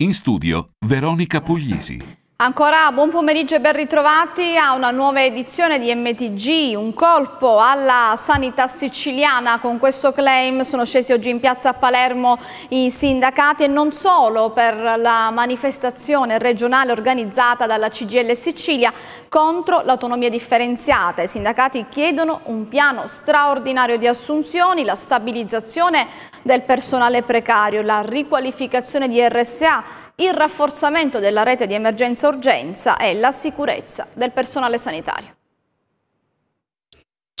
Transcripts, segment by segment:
In studio Veronica Puglisi. Ancora buon pomeriggio e ben ritrovati a una nuova edizione di MTG, un colpo alla sanità siciliana. Con questo claim sono scesi oggi in piazza a Palermo i sindacati e non solo per la manifestazione regionale organizzata dalla CGL Sicilia contro l'autonomia differenziata. I sindacati chiedono un piano straordinario di assunzioni, la stabilizzazione del personale precario, la riqualificazione di RSA il rafforzamento della rete di emergenza-urgenza e la sicurezza del personale sanitario.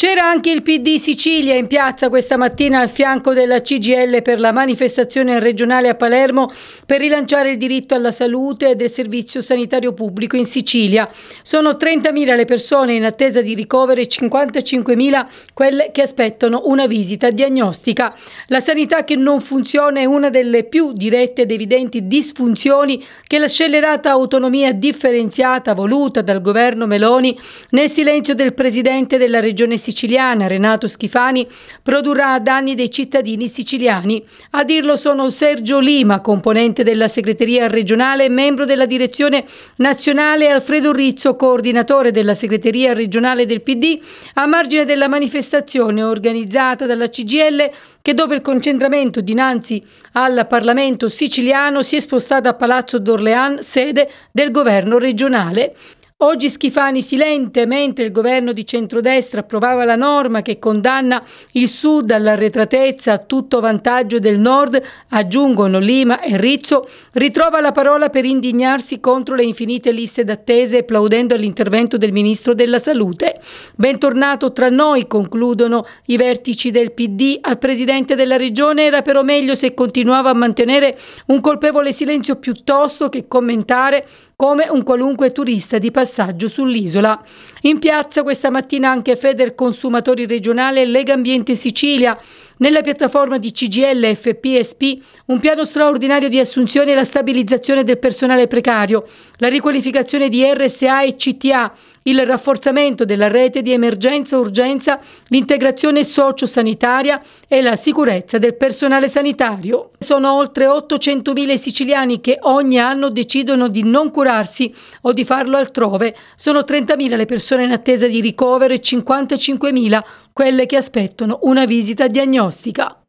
C'era anche il PD Sicilia in piazza questa mattina al fianco della CGL per la manifestazione regionale a Palermo per rilanciare il diritto alla salute e del servizio sanitario pubblico in Sicilia. Sono 30.000 le persone in attesa di ricovero e 55.000 quelle che aspettano una visita diagnostica. La sanità che non funziona è una delle più dirette ed evidenti disfunzioni che la scellerata autonomia differenziata voluta dal governo Meloni nel silenzio del presidente della regione Sicilia siciliana Renato Schifani produrrà danni dei cittadini siciliani. A dirlo sono Sergio Lima, componente della segreteria regionale e membro della direzione nazionale, e Alfredo Rizzo, coordinatore della segreteria regionale del PD, a margine della manifestazione organizzata dalla CGL che dopo il concentramento dinanzi al Parlamento siciliano si è spostata a Palazzo d'Orléans, sede del governo regionale. Oggi Schifani silente mentre il governo di centrodestra approvava la norma che condanna il sud all'arretratezza a tutto vantaggio del nord, aggiungono Lima e Rizzo, ritrova la parola per indignarsi contro le infinite liste d'attese applaudendo all'intervento del ministro della salute. Bentornato tra noi, concludono i vertici del PD. Al presidente della regione era però meglio se continuava a mantenere un colpevole silenzio piuttosto che commentare come un qualunque turista di passaggio sull'isola. In piazza questa mattina anche Feder Consumatori Regionale e Lega Ambiente Sicilia. Nella piattaforma di CGL FPSP un piano straordinario di assunzione e la stabilizzazione del personale precario, la riqualificazione di RSA e CTA, il rafforzamento della rete di emergenza-urgenza, l'integrazione sociosanitaria e la sicurezza del personale sanitario. Sono oltre 800.000 siciliani che ogni anno decidono di non curarsi o di farlo altrove. Sono 30.000 le persone in attesa di ricovero e 55.000 quelle che aspettano una visita diagnostica.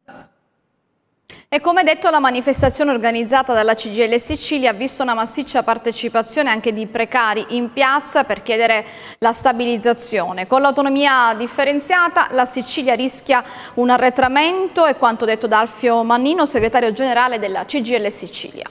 E come detto la manifestazione organizzata dalla CGL Sicilia ha visto una massiccia partecipazione anche di precari in piazza per chiedere la stabilizzazione. Con l'autonomia differenziata la Sicilia rischia un arretramento e quanto detto da Alfio Mannino, segretario generale della CGL Sicilia.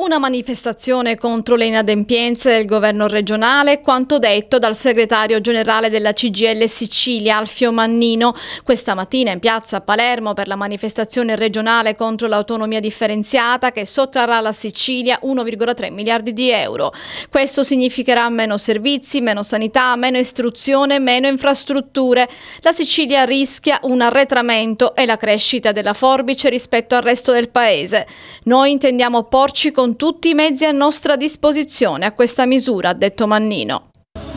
Una manifestazione contro le inadempienze del governo regionale, quanto detto dal segretario generale della CGL Sicilia, Alfio Mannino, questa mattina in piazza a Palermo per la manifestazione regionale contro l'autonomia differenziata che sottrarrà alla Sicilia 1,3 miliardi di euro. Questo significherà meno servizi, meno sanità, meno istruzione, meno infrastrutture. La Sicilia rischia un arretramento e la crescita della forbice rispetto al resto del paese. Noi intendiamo porci con con tutti i mezzi a nostra disposizione a questa misura, ha detto Mannino.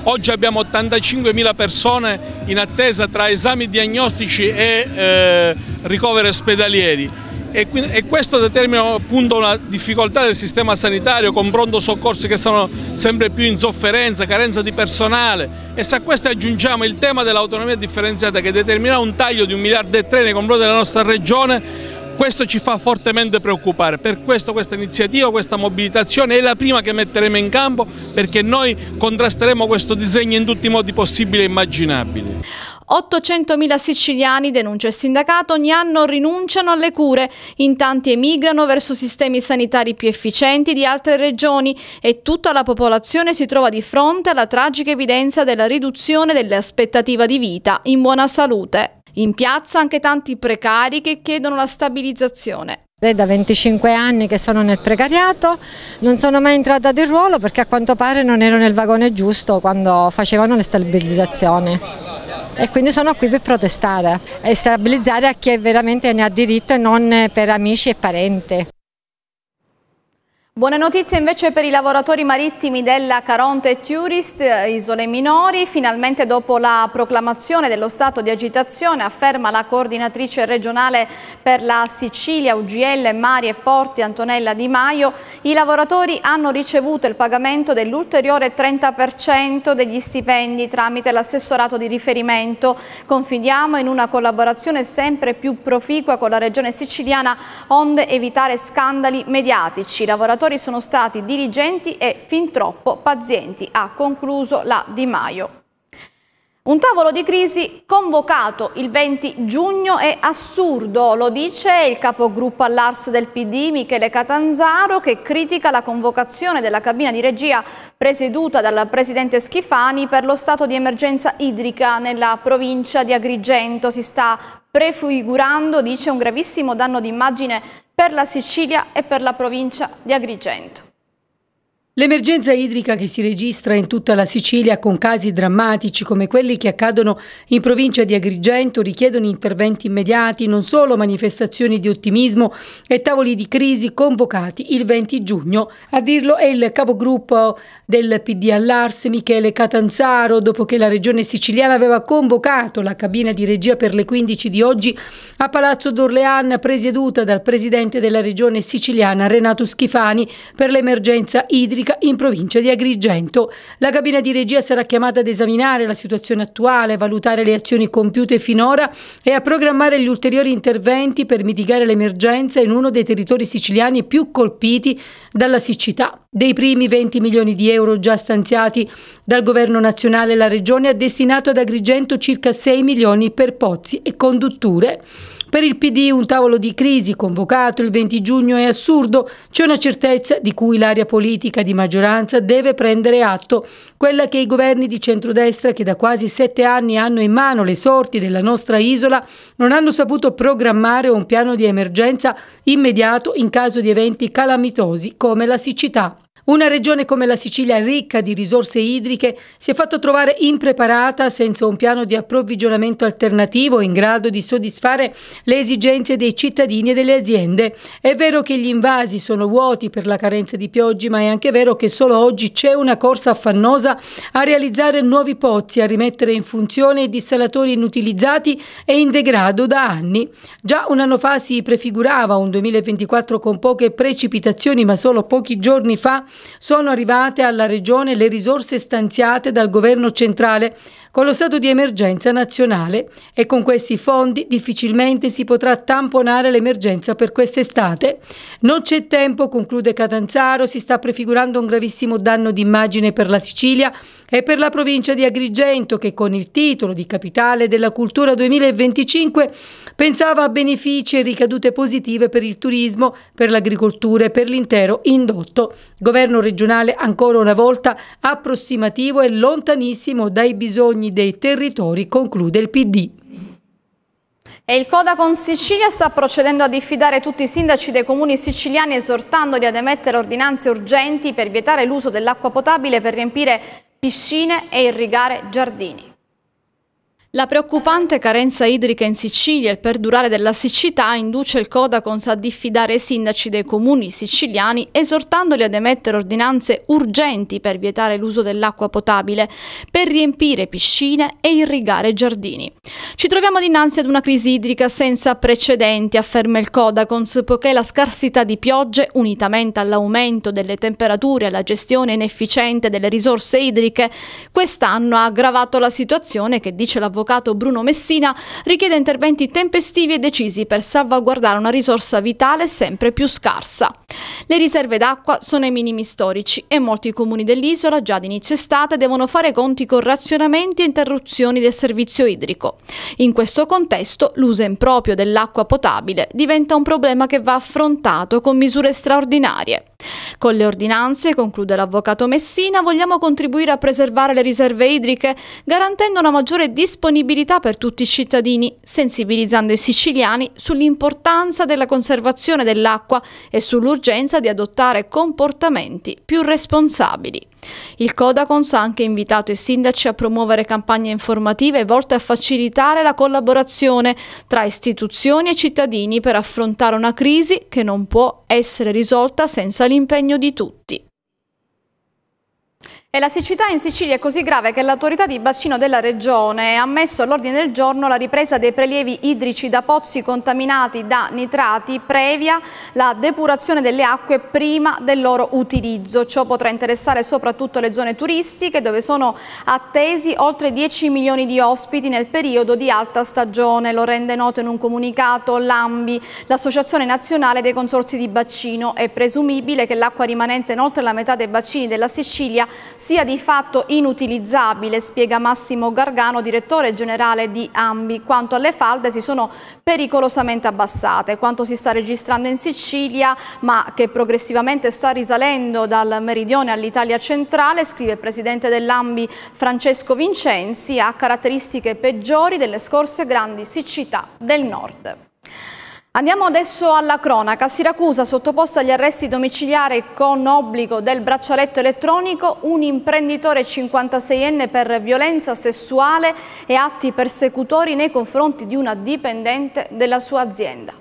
Oggi abbiamo 85.000 persone in attesa tra esami diagnostici e eh, ricoveri ospedalieri e, e, questo determina appunto una difficoltà del sistema sanitario con pronto soccorsi che sono sempre più in sofferenza, carenza di personale e se a questo aggiungiamo il tema dell'autonomia differenziata che determinerà un taglio di un miliardo e tre nei confronti della nostra regione questo ci fa fortemente preoccupare, per questo questa iniziativa, questa mobilitazione è la prima che metteremo in campo perché noi contrasteremo questo disegno in tutti i modi possibili e immaginabili. 800.000 siciliani, denuncia il sindacato, ogni anno rinunciano alle cure, in tanti emigrano verso sistemi sanitari più efficienti di altre regioni e tutta la popolazione si trova di fronte alla tragica evidenza della riduzione dell'aspettativa di vita in buona salute. In piazza anche tanti precari che chiedono la stabilizzazione. È da 25 anni che sono nel precariato, non sono mai entrata di ruolo perché a quanto pare non ero nel vagone giusto quando facevano le stabilizzazioni e quindi sono qui per protestare e stabilizzare a chi veramente ne ha diritto e non per amici e parenti. Buona notizia invece per i lavoratori marittimi della Caronte Tourist, eh, isole minori. Finalmente dopo la proclamazione dello stato di agitazione, afferma la coordinatrice regionale per la Sicilia, UGL, Mari e Porti, Antonella Di Maio, i lavoratori hanno ricevuto il pagamento dell'ulteriore 30% degli stipendi tramite l'assessorato di riferimento. Confidiamo in una collaborazione sempre più proficua con la regione siciliana onde evitare scandali mediatici. I lavoratori lavoratori sono stati diligenti e fin troppo pazienti, ha concluso la Di Maio. Un tavolo di crisi convocato il 20 giugno è assurdo, lo dice il capogruppo all'Ars del PD Michele Catanzaro che critica la convocazione della cabina di regia presieduta dal presidente Schifani per lo stato di emergenza idrica nella provincia di Agrigento. Si sta prefigurando, dice, un gravissimo danno di immagine per la Sicilia e per la provincia di Agrigento. L'emergenza idrica che si registra in tutta la Sicilia con casi drammatici come quelli che accadono in provincia di Agrigento richiedono interventi immediati, non solo manifestazioni di ottimismo e tavoli di crisi convocati il 20 giugno. A dirlo è il capogruppo del PD all'Ars Michele Catanzaro dopo che la regione siciliana aveva convocato la cabina di regia per le 15 di oggi a Palazzo d'Orlean presieduta dal presidente della regione siciliana Renato Schifani per l'emergenza idrica Repubblica in provincia di Agrigento. La cabina di regia sarà chiamata ad esaminare la situazione attuale, valutare le azioni compiute finora e a programmare gli ulteriori interventi per mitigare l'emergenza in uno dei territori siciliani più colpiti dalla siccità. Dei primi 20 milioni di euro già stanziati dal governo nazionale la regione ha destinato ad Agrigento circa 6 milioni per pozzi e condutture. Per il PD un tavolo di crisi convocato il 20 giugno è assurdo, c'è una certezza di cui l'area politica di maggioranza deve prendere atto, quella che i governi di centrodestra che da quasi sette anni hanno in mano le sorti della nostra isola non hanno saputo programmare un piano di emergenza immediato in caso di eventi calamitosi come la siccità. Una regione come la Sicilia, ricca di risorse idriche, si è fatta trovare impreparata senza un piano di approvvigionamento alternativo in grado di soddisfare le esigenze dei cittadini e delle aziende. È vero che gli invasi sono vuoti per la carenza di pioggi, ma è anche vero che solo oggi c'è una corsa affannosa a realizzare nuovi pozzi, a rimettere in funzione i dissalatori inutilizzati e in degrado da anni. Già un anno fa si prefigurava un 2024 con poche precipitazioni, ma solo pochi giorni fa sono arrivate alla Regione le risorse stanziate dal Governo centrale con lo stato di emergenza nazionale e con questi fondi difficilmente si potrà tamponare l'emergenza per quest'estate. Non c'è tempo, conclude Catanzaro, si sta prefigurando un gravissimo danno d'immagine per la Sicilia e per la provincia di Agrigento che con il titolo di Capitale della Cultura 2025 pensava a benefici e ricadute positive per il turismo, per l'agricoltura e per l'intero indotto. Governo regionale ancora una volta approssimativo e lontanissimo dai bisogni dei territori, conclude il PD. E il Codacon Sicilia sta procedendo a diffidare tutti i sindaci dei comuni siciliani esortandoli ad emettere ordinanze urgenti per vietare l'uso dell'acqua potabile per riempire piscine e irrigare giardini. La preoccupante carenza idrica in Sicilia e il perdurare della siccità induce il Codacons a diffidare i sindaci dei comuni siciliani esortandoli ad emettere ordinanze urgenti per vietare l'uso dell'acqua potabile, per riempire piscine e irrigare giardini. Ci troviamo dinanzi ad una crisi idrica senza precedenti, afferma il Codacons, poiché la scarsità di piogge, unitamente all'aumento delle temperature e alla gestione inefficiente delle risorse idriche, quest'anno ha aggravato la situazione che, dice l'avvocato, l'avvocato Bruno Messina, richiede interventi tempestivi e decisi per salvaguardare una risorsa vitale sempre più scarsa. Le riserve d'acqua sono ai minimi storici e molti comuni dell'isola già ad inizio estate devono fare conti con razionamenti e interruzioni del servizio idrico. In questo contesto l'uso improprio dell'acqua potabile diventa un problema che va affrontato con misure straordinarie. Con le ordinanze, conclude l'avvocato Messina, vogliamo contribuire a preservare le riserve idriche garantendo una maggiore disponibilità disponibilità per tutti i cittadini, sensibilizzando i siciliani sull'importanza della conservazione dell'acqua e sull'urgenza di adottare comportamenti più responsabili. Il Codacons ha anche invitato i sindaci a promuovere campagne informative volte a facilitare la collaborazione tra istituzioni e cittadini per affrontare una crisi che non può essere risolta senza l'impegno di tutti. E la siccità in Sicilia è così grave che l'autorità di bacino della regione ha messo all'ordine del giorno la ripresa dei prelievi idrici da pozzi contaminati da nitrati previa la depurazione delle acque prima del loro utilizzo. Ciò potrà interessare soprattutto le zone turistiche dove sono attesi oltre 10 milioni di ospiti nel periodo di alta stagione. Lo rende noto in un comunicato l'AMBI, l'Associazione Nazionale dei Consorzi di Bacino. È presumibile che l'acqua rimanente in oltre la metà dei bacini della Sicilia sia di fatto inutilizzabile, spiega Massimo Gargano, direttore generale di Ambi, quanto alle falde si sono pericolosamente abbassate, quanto si sta registrando in Sicilia, ma che progressivamente sta risalendo dal meridione all'Italia centrale, scrive il presidente dell'Ambi Francesco Vincenzi, ha caratteristiche peggiori delle scorse grandi siccità del nord. Andiamo adesso alla cronaca. Siracusa sottoposta agli arresti domiciliari con obbligo del braccialetto elettronico un imprenditore 56enne per violenza sessuale e atti persecutori nei confronti di una dipendente della sua azienda.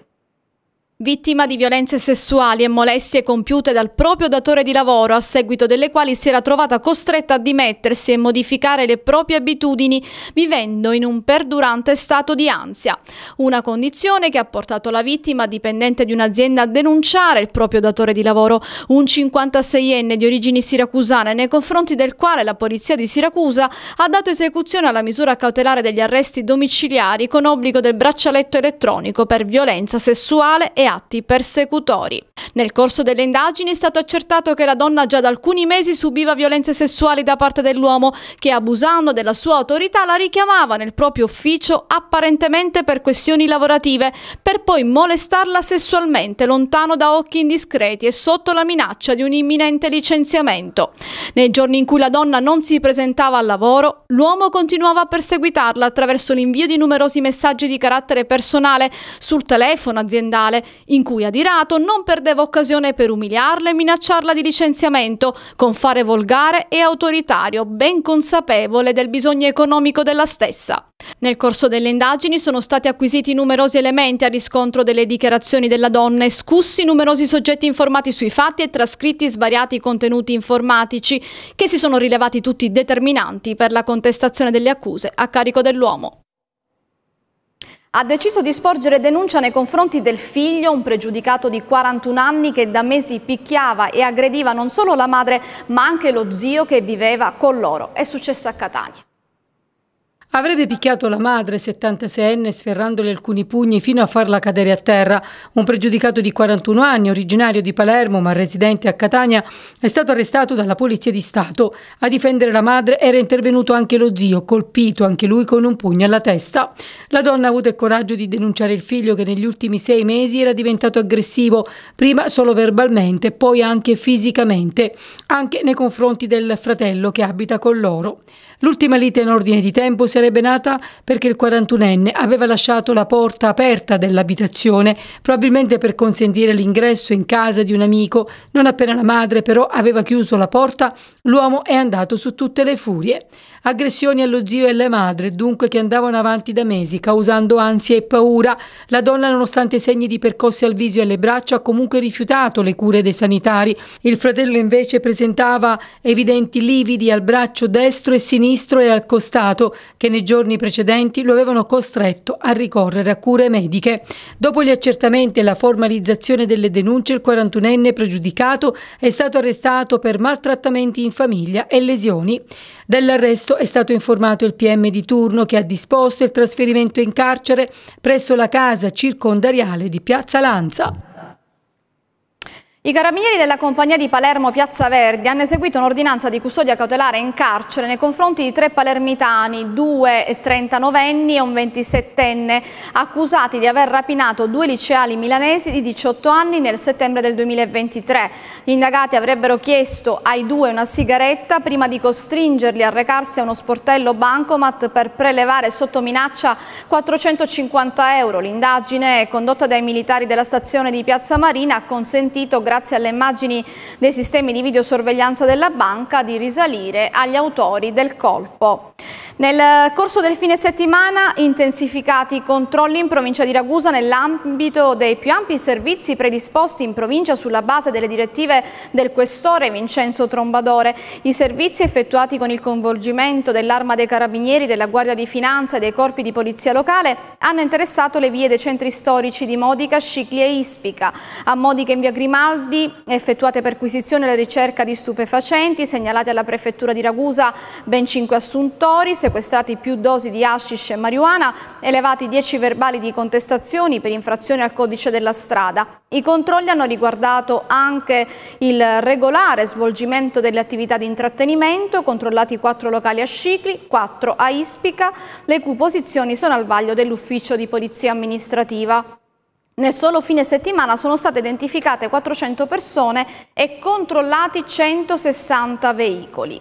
Vittima di violenze sessuali e molestie compiute dal proprio datore di lavoro, a seguito delle quali si era trovata costretta a dimettersi e modificare le proprie abitudini, vivendo in un perdurante stato di ansia. Una condizione che ha portato la vittima, dipendente di un'azienda, a denunciare il proprio datore di lavoro, un 56enne di origini siracusane, nei confronti del quale la polizia di Siracusa ha dato esecuzione alla misura cautelare degli arresti domiciliari con obbligo del braccialetto elettronico per violenza sessuale e atti persecutori. Nel corso delle indagini è stato accertato che la donna già da alcuni mesi subiva violenze sessuali da parte dell'uomo che abusando della sua autorità la richiamava nel proprio ufficio apparentemente per questioni lavorative per poi molestarla sessualmente lontano da occhi indiscreti e sotto la minaccia di un imminente licenziamento. Nei giorni in cui la donna non si presentava al lavoro, l'uomo continuava a perseguitarla attraverso l'invio di numerosi messaggi di carattere personale sul telefono aziendale in cui adirato non perdeva occasione per umiliarla e minacciarla di licenziamento, con fare volgare e autoritario, ben consapevole del bisogno economico della stessa. Nel corso delle indagini sono stati acquisiti numerosi elementi a riscontro delle dichiarazioni della donna escussi numerosi soggetti informati sui fatti e trascritti svariati contenuti informatici che si sono rilevati tutti determinanti per la contestazione delle accuse a carico dell'uomo ha deciso di sporgere denuncia nei confronti del figlio, un pregiudicato di 41 anni che da mesi picchiava e aggrediva non solo la madre ma anche lo zio che viveva con loro. È successo a Catania. Avrebbe picchiato la madre, 76enne, sferrandole alcuni pugni fino a farla cadere a terra. Un pregiudicato di 41 anni, originario di Palermo ma residente a Catania, è stato arrestato dalla Polizia di Stato. A difendere la madre era intervenuto anche lo zio, colpito anche lui con un pugno alla testa. La donna ha avuto il coraggio di denunciare il figlio che negli ultimi sei mesi era diventato aggressivo, prima solo verbalmente, poi anche fisicamente, anche nei confronti del fratello che abita con loro. L'ultima lite in ordine di tempo sarebbe nata perché il 41enne aveva lasciato la porta aperta dell'abitazione, probabilmente per consentire l'ingresso in casa di un amico. Non appena la madre però aveva chiuso la porta, l'uomo è andato su tutte le furie. Aggressioni allo zio e alla madre, dunque, che andavano avanti da mesi, causando ansia e paura. La donna, nonostante segni di percosse al viso e alle braccia, ha comunque rifiutato le cure dei sanitari. Il fratello invece presentava evidenti lividi al braccio destro e sinistro e al costato, che nei giorni precedenti lo avevano costretto a ricorrere a cure mediche. Dopo gli accertamenti e la formalizzazione delle denunce, il 41enne pregiudicato è stato arrestato per maltrattamenti in famiglia e lesioni. Dell'arresto questo è stato informato il PM di turno che ha disposto il trasferimento in carcere presso la casa circondariale di Piazza Lanza. I carabinieri della compagnia di Palermo Piazza Verdi hanno eseguito un'ordinanza di custodia cautelare in carcere nei confronti di tre palermitani, due 39enni e un 27enne, accusati di aver rapinato due liceali milanesi di 18 anni nel settembre del 2023. Gli indagati avrebbero chiesto ai due una sigaretta prima di costringerli a recarsi a uno sportello bancomat per prelevare sotto minaccia 450 euro. L'indagine, condotta dai militari della stazione di Piazza Marina, ha consentito grazie alle immagini dei sistemi di videosorveglianza della banca, di risalire agli autori del colpo. Nel corso del fine settimana intensificati i controlli in provincia di Ragusa nell'ambito dei più ampi servizi predisposti in provincia sulla base delle direttive del questore Vincenzo Trombadore. I servizi effettuati con il coinvolgimento dell'Arma dei Carabinieri, della Guardia di Finanza e dei corpi di polizia locale hanno interessato le vie dei centri storici di Modica, Scicli e Ispica. A Modica in via Grimaldi Magdi, effettuate perquisizione alla ricerca di stupefacenti, segnalati alla prefettura di Ragusa ben 5 assuntori, sequestrati più dosi di hashish e marijuana, elevati 10 verbali di contestazioni per infrazione al codice della strada. I controlli hanno riguardato anche il regolare svolgimento delle attività di intrattenimento, controllati 4 locali a Scicli, 4 a Ispica, le cui posizioni sono al vaglio dell'ufficio di polizia amministrativa. Nel solo fine settimana sono state identificate 400 persone e controllati 160 veicoli.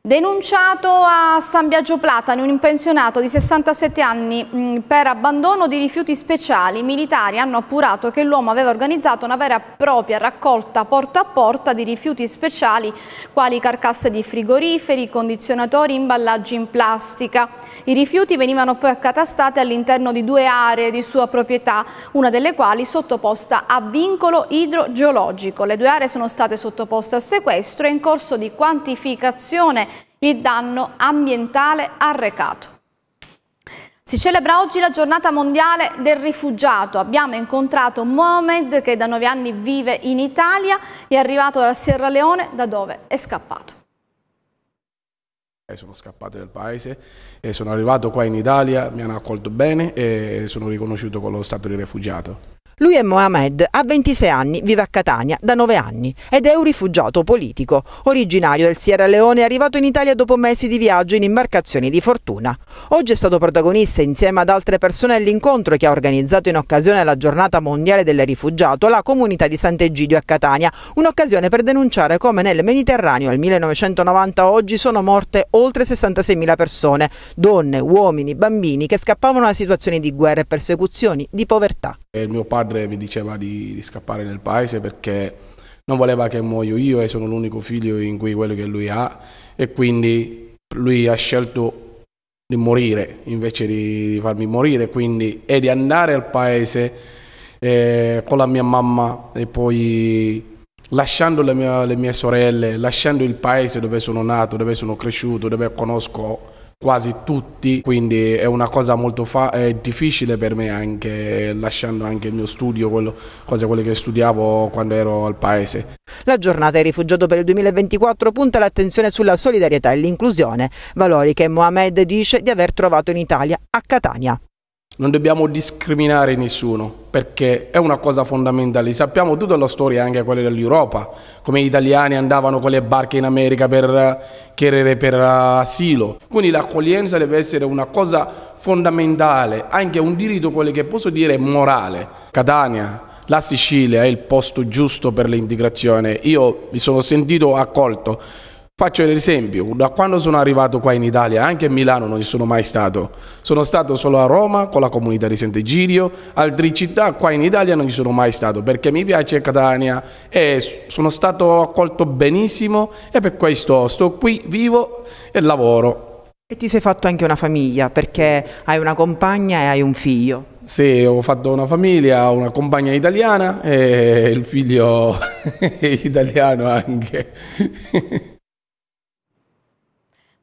Denunciato a San Biagio Platani un pensionato di 67 anni mm, per abbandono di rifiuti speciali, i militari hanno appurato che l'uomo aveva organizzato una vera e propria raccolta porta a porta di rifiuti speciali quali carcasse di frigoriferi, condizionatori, imballaggi in plastica. I rifiuti venivano poi accatastati all'interno di due aree di sua proprietà, una delle quali sottoposta a vincolo idrogeologico. Le due aree sono state sottoposte a sequestro e in corso di quantificazione il danno ambientale arrecato. Si celebra oggi la giornata mondiale del rifugiato. Abbiamo incontrato Mohamed che da nove anni vive in Italia è arrivato dalla Sierra Leone da dove è scappato. Eh, sono scappato dal paese e eh, sono arrivato qua in Italia, mi hanno accolto bene e sono riconosciuto con lo stato di rifugiato. Lui è Mohamed, ha 26 anni, vive a Catania da 9 anni ed è un rifugiato politico, originario del Sierra Leone, arrivato in Italia dopo mesi di viaggio in imbarcazioni di fortuna. Oggi è stato protagonista insieme ad altre persone all'incontro che ha organizzato in occasione della giornata mondiale del rifugiato la comunità di Sant'Egidio a Catania, un'occasione per denunciare come nel Mediterraneo al 1990 oggi sono morte oltre 66.000 persone, donne, uomini, bambini che scappavano da situazioni di guerra e persecuzioni, di povertà. Il mio padre padre mi diceva di, di scappare nel paese perché non voleva che muoio io e sono l'unico figlio in cui quello che lui ha e quindi lui ha scelto di morire invece di farmi morire quindi, e di andare al paese eh, con la mia mamma e poi lasciando le mie, le mie sorelle, lasciando il paese dove sono nato, dove sono cresciuto, dove conosco quasi tutti, quindi è una cosa molto difficile per me anche lasciando anche il mio studio, quello, cose quelle che studiavo quando ero al paese. La giornata del rifugiato per il 2024 punta l'attenzione sulla solidarietà e l'inclusione, valori che Mohamed dice di aver trovato in Italia, a Catania. Non dobbiamo discriminare nessuno, perché è una cosa fondamentale. Sappiamo tutta la storia anche quella dell'Europa, come gli italiani andavano con le barche in America per eh, chiedere per eh, asilo. Quindi l'accoglienza deve essere una cosa fondamentale, anche un diritto, quello che posso dire, morale. Catania, la Sicilia è il posto giusto per l'integrazione. Io mi sono sentito accolto Faccio l'esempio, da quando sono arrivato qua in Italia, anche a Milano non ci sono mai stato, sono stato solo a Roma con la comunità di Sant'Egidio, altre città qua in Italia non ci sono mai stato perché mi piace Catania e sono stato accolto benissimo e per questo sto qui, vivo e lavoro. E ti sei fatto anche una famiglia perché hai una compagna e hai un figlio. Sì, ho fatto una famiglia, una compagna italiana e il figlio italiano anche.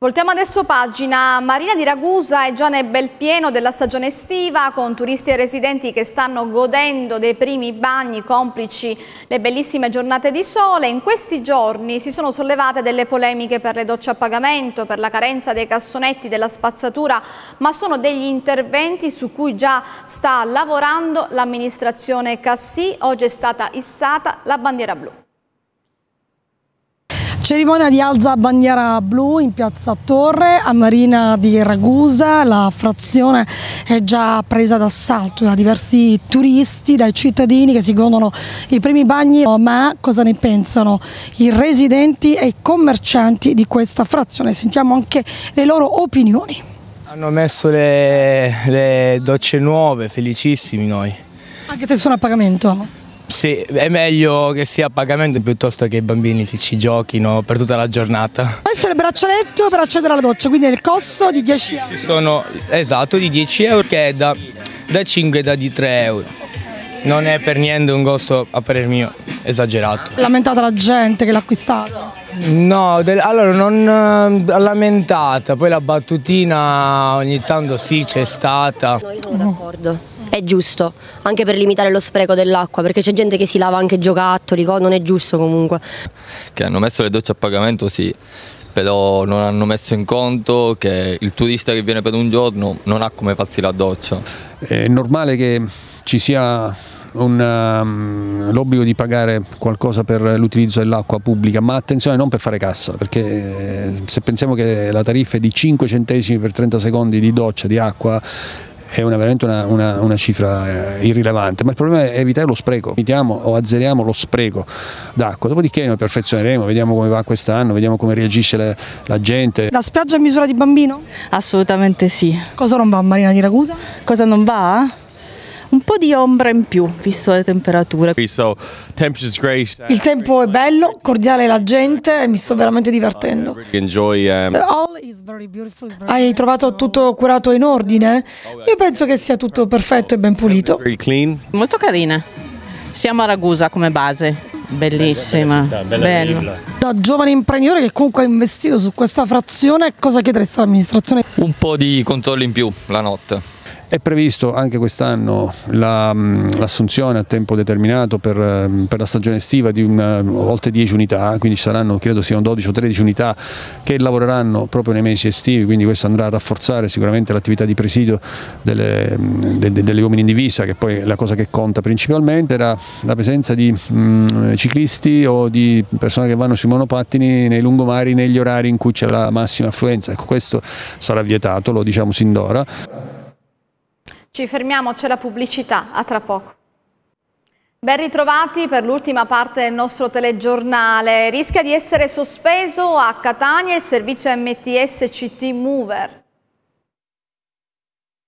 Voltiamo adesso pagina. Marina di Ragusa è già nel bel pieno della stagione estiva con turisti e residenti che stanno godendo dei primi bagni complici le bellissime giornate di sole. In questi giorni si sono sollevate delle polemiche per le docce a pagamento, per la carenza dei cassonetti, della spazzatura, ma sono degli interventi su cui già sta lavorando l'amministrazione Cassì. Oggi è stata issata la bandiera blu. Cerimonia di alza bandiera blu in piazza Torre a Marina di Ragusa, la frazione è già presa d'assalto da diversi turisti, dai cittadini che si godono i primi bagni, ma cosa ne pensano i residenti e i commercianti di questa frazione? Sentiamo anche le loro opinioni. Hanno messo le, le docce nuove, felicissimi noi. Anche se sono a pagamento? Sì, è meglio che sia a pagamento piuttosto che i bambini si ci giochino per tutta la giornata. Può essere il braccialetto per accedere alla doccia, quindi è il costo di 10 euro. Ci sono, esatto, di 10 euro che è da, da 5 e da di 3 euro. Non è per niente un costo, a parer mio, esagerato. Lamentata la gente che l'ha acquistato? No, del, allora non eh, lamentata, poi la battutina ogni tanto sì c'è stata. Noi sono d'accordo è giusto, anche per limitare lo spreco dell'acqua, perché c'è gente che si lava anche giocattoli, non è giusto comunque. Che hanno messo le docce a pagamento sì, però non hanno messo in conto che il turista che viene per un giorno non ha come farsi la doccia. È normale che ci sia um, l'obbligo di pagare qualcosa per l'utilizzo dell'acqua pubblica, ma attenzione non per fare cassa, perché eh, se pensiamo che la tariffa è di 5 centesimi per 30 secondi di doccia di acqua, è una, veramente una, una, una cifra eh, irrilevante, ma il problema è evitare lo spreco, evitiamo o azzeriamo lo spreco d'acqua, dopodiché noi perfezioneremo, vediamo come va quest'anno, vediamo come reagisce le, la gente. La spiaggia a misura di bambino? Assolutamente sì. Cosa non va a Marina di Ragusa? Cosa non va? un po' di ombra in più, visto le temperature. Il tempo è bello, cordiale la gente e mi sto veramente divertendo. Um, Hai trovato tutto curato in ordine? Io penso che sia tutto perfetto e ben pulito. Molto carina. Siamo a Ragusa come base. Bellissima, bella, bella, bella, bella. Da giovane imprenditore che comunque ha investito su questa frazione, cosa chiederesti all'amministrazione? Un po' di controllo in più la notte. È previsto anche quest'anno mm, l'assunzione la, a tempo determinato per, mm, per la stagione estiva di una, eh, oltre 10 unità, quindi ci saranno credo siano 12 o 13 unità che lavoreranno proprio nei mesi estivi, quindi questo andrà a rafforzare sicuramente l'attività di presidio delle, mm, de, de, degli uomini in divisa, che poi è la cosa che conta principalmente, era la presenza di mh, ciclisti o di persone che vanno sui monopattini nei lungomari negli orari in cui c'è la massima affluenza, ecco questo sarà vietato, lo diciamo sin d'ora. Ci fermiamo, c'è la pubblicità, a tra poco. Ben ritrovati per l'ultima parte del nostro telegiornale. Rischia di essere sospeso a Catania il servizio MTS CT Mover.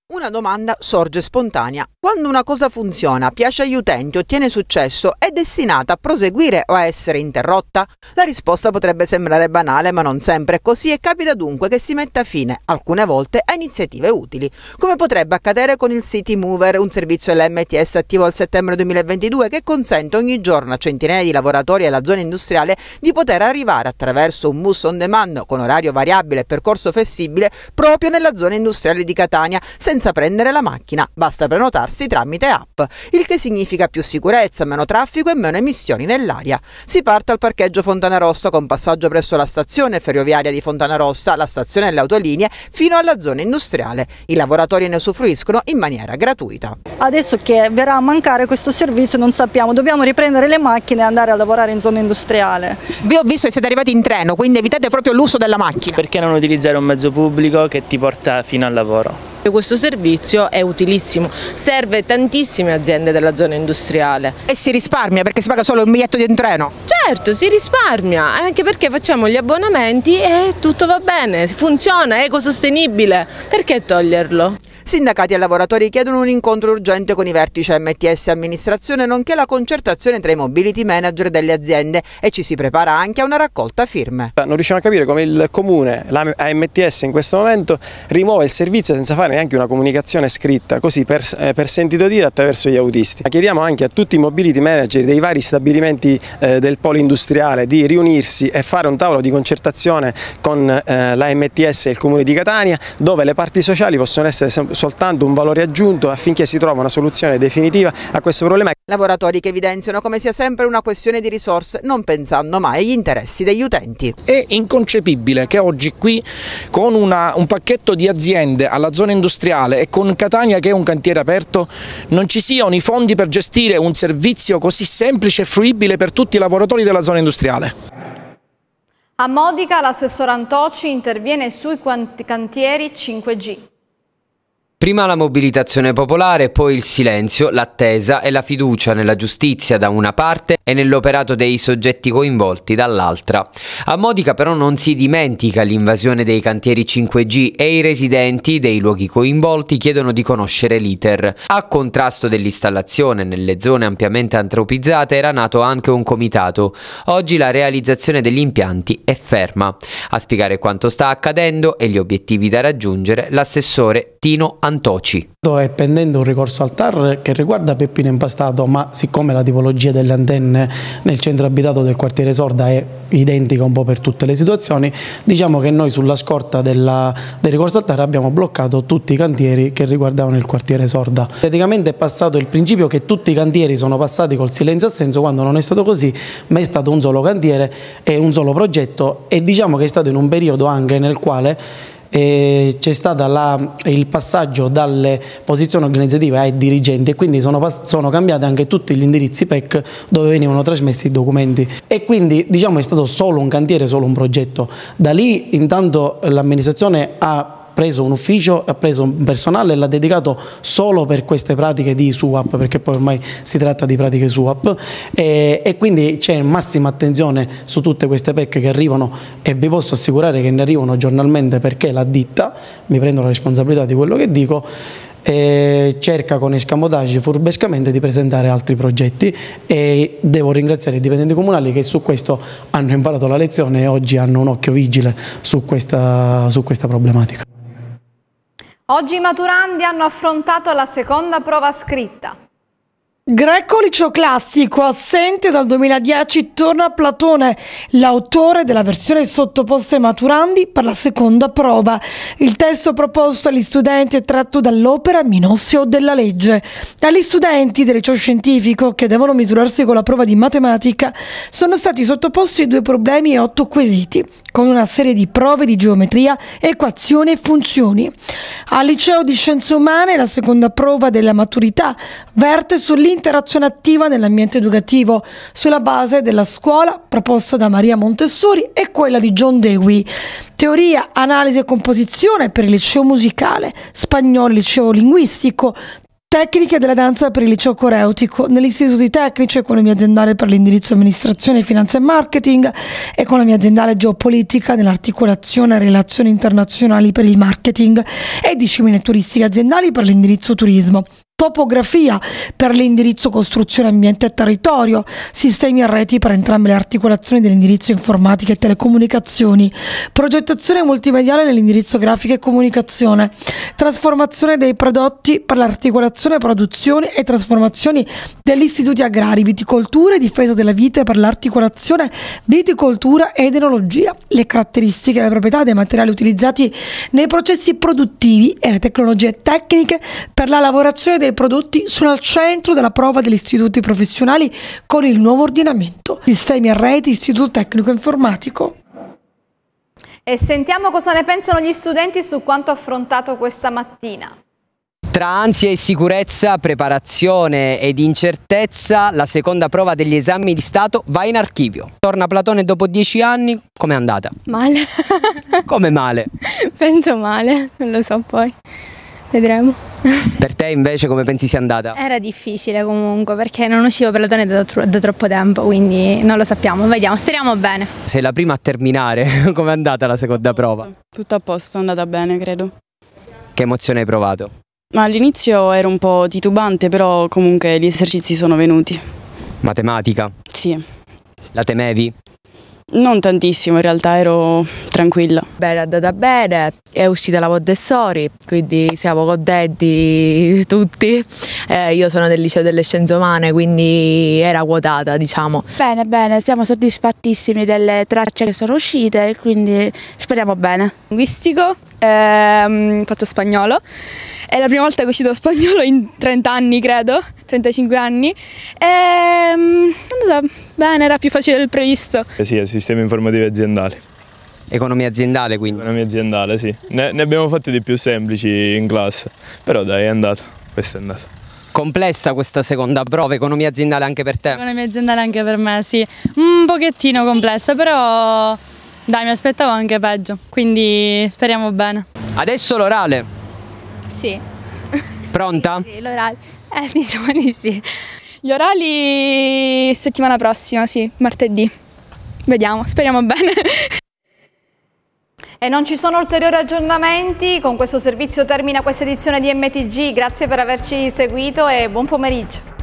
Una domanda sorge spontanea. Quando una cosa funziona, piace agli utenti, ottiene successo, è destinata a proseguire o a essere interrotta? La risposta potrebbe sembrare banale, ma non sempre è così e capita dunque che si metta fine, alcune volte, a iniziative utili, come potrebbe accadere con il City Mover, un servizio LMTS attivo al settembre 2022 che consente ogni giorno a centinaia di lavoratori della zona industriale di poter arrivare attraverso un bus on demand con orario variabile e percorso flessibile proprio nella zona industriale di Catania, senza senza prendere la macchina, basta prenotarsi tramite app, il che significa più sicurezza, meno traffico e meno emissioni nell'aria. Si parte al parcheggio Fontana Rossa con passaggio presso la stazione ferroviaria di Fontana Rossa, la stazione e le autolinee, fino alla zona industriale. I lavoratori ne usufruiscono in maniera gratuita. Adesso che verrà a mancare questo servizio non sappiamo, dobbiamo riprendere le macchine e andare a lavorare in zona industriale. Vi ho visto che siete arrivati in treno, quindi evitate proprio l'uso della macchina. Perché non utilizzare un mezzo pubblico che ti porta fino al lavoro? Questo servizio è utilissimo, serve tantissime aziende della zona industriale. E si risparmia perché si paga solo un biglietto di un treno? Certo, si risparmia, anche perché facciamo gli abbonamenti e tutto va bene, funziona, è ecosostenibile, perché toglierlo? Sindacati e lavoratori chiedono un incontro urgente con i vertici MTS amministrazione nonché la concertazione tra i mobility manager delle aziende e ci si prepara anche a una raccolta firme. Non riusciamo a capire come il comune, la AMTS in questo momento, rimuove il servizio senza fare neanche una comunicazione scritta, così per, eh, per sentito dire attraverso gli autisti. chiediamo anche a tutti i mobility manager dei vari stabilimenti eh, del polo industriale di riunirsi e fare un tavolo di concertazione con eh, la MTS e il comune di Catania dove le parti sociali possono essere soltanto un valore aggiunto affinché si trova una soluzione definitiva a questo problema. Lavoratori che evidenziano come sia sempre una questione di risorse, non pensando mai agli interessi degli utenti. È inconcepibile che oggi qui con una, un pacchetto di aziende alla zona industriale e con Catania che è un cantiere aperto non ci siano i fondi per gestire un servizio così semplice e fruibile per tutti i lavoratori della zona industriale. A Modica l'assessore Antoci interviene sui cantieri 5G. Prima la mobilitazione popolare, poi il silenzio, l'attesa e la fiducia nella giustizia da una parte e nell'operato dei soggetti coinvolti dall'altra. A Modica però non si dimentica l'invasione dei cantieri 5G e i residenti dei luoghi coinvolti chiedono di conoscere l'iter. A contrasto dell'installazione nelle zone ampiamente antropizzate era nato anche un comitato. Oggi la realizzazione degli impianti è ferma. A spiegare quanto sta accadendo e gli obiettivi da raggiungere l'assessore Tino Antonio. Antoci. Sto eh, pendendo un ricorso al TAR che riguarda Peppino Impastato, ma siccome la tipologia delle antenne nel centro abitato del quartiere Sorda è identica un po' per tutte le situazioni, diciamo che noi sulla scorta della, del ricorso al TAR abbiamo bloccato tutti i cantieri che riguardavano il quartiere Sorda. Praticamente è passato il principio che tutti i cantieri sono passati col silenzio assenso quando non è stato così, ma è stato un solo cantiere e un solo progetto e diciamo che è stato in un periodo anche nel quale c'è stato il passaggio dalle posizioni organizzative ai dirigenti e quindi sono, sono cambiati anche tutti gli indirizzi PEC dove venivano trasmessi i documenti e quindi diciamo è stato solo un cantiere, solo un progetto. Da lì intanto l'amministrazione ha preso un ufficio, ha preso un personale e l'ha dedicato solo per queste pratiche di SUAP, perché poi ormai si tratta di pratiche SUAP e, e quindi c'è massima attenzione su tutte queste PEC che arrivano e vi posso assicurare che ne arrivano giornalmente perché la ditta, mi prendo la responsabilità di quello che dico, cerca con escamotage furbescamente di presentare altri progetti e devo ringraziare i dipendenti comunali che su questo hanno imparato la lezione e oggi hanno un occhio vigile su questa, su questa problematica. Oggi i maturandi hanno affrontato la seconda prova scritta. Greco liceo classico, assente dal 2010, torna a Platone, l'autore della versione sottoposta ai maturandi per la seconda prova. Il testo proposto agli studenti è tratto dall'opera Minosseo della legge. Agli studenti del liceo scientifico, che devono misurarsi con la prova di matematica, sono stati sottoposti due problemi e otto quesiti, con una serie di prove di geometria, equazioni e funzioni. Al liceo di scienze umane la seconda prova della maturità verte sull'interazione attiva nell'ambiente educativo sulla base della scuola proposta da Maria Montessori e quella di John Dewey. Teoria, analisi e composizione per il liceo musicale, spagnolo liceo linguistico, Tecniche della danza per il liceo coreutico nell'Istituto di Tecnici, Economia aziendale per l'indirizzo amministrazione, finanza e marketing, Economia aziendale geopolitica nell'articolazione relazioni internazionali per il marketing e discipline turistiche aziendali per l'indirizzo turismo topografia per l'indirizzo costruzione, ambiente e territorio, sistemi e reti per entrambe le articolazioni dell'indirizzo informatica e telecomunicazioni, progettazione multimediale nell'indirizzo grafica e comunicazione, trasformazione dei prodotti per l'articolazione, produzione e trasformazioni degli istituti agrari, viticoltura e difesa della vite per l'articolazione, viticoltura ed enologia, le caratteristiche e le proprietà dei materiali utilizzati nei processi produttivi e le tecnologie tecniche per la lavorazione dei dei prodotti sono al centro della prova degli istituti professionali con il nuovo ordinamento. Sistemi e reti, istituto tecnico informatico. E sentiamo cosa ne pensano gli studenti su quanto affrontato questa mattina. Tra ansia e sicurezza, preparazione ed incertezza, la seconda prova degli esami di Stato va in archivio. Torna Platone dopo dieci anni, com'è andata? Male. Come male? Penso male, non lo so poi vedremo. Per te invece come pensi sia andata? Era difficile comunque perché non uscivo per la donna da, tro da, troppo tempo, quindi non lo sappiamo, vediamo, speriamo bene. Sei la prima a terminare, com'è andata la seconda Tutto prova? Tutto a posto, è andata bene credo. Che emozione hai provato? All'inizio ero un po' titubante, però comunque gli esercizi sono venuti. Matematica? Sì. La temevi? Non tantissimo, in realtà ero tranquilla. Bene, è andata bene, è uscita la Pod Story, quindi siamo contenti tutti. Eh, io sono del liceo delle scienze umane, quindi era quotata, diciamo. Bene, bene, siamo soddisfattissimi delle tracce che sono uscite, quindi speriamo bene. Linguistico, ehm, faccio spagnolo. È la prima volta che ho uscito spagnolo in 30 anni, credo, 35 anni. E, è andata bene, era più facile del previsto. Eh sì, è sistema informativo aziendale. Economia aziendale quindi? Economia aziendale, sì. Ne, ne abbiamo fatti di più semplici in classe, però dai, è andato, questa è andata complessa questa seconda prova, economia aziendale anche per te? Economia aziendale anche per me, sì, un pochettino complessa, però dai, mi aspettavo anche peggio, quindi speriamo bene. Adesso l'orale. Sì. Pronta? Sì, sì l'orale. Eh, diciamo di sì. Gli orali settimana prossima, sì, martedì. Vediamo, speriamo bene. E non ci sono ulteriori aggiornamenti, con questo servizio termina questa edizione di MTG, grazie per averci seguito e buon pomeriggio.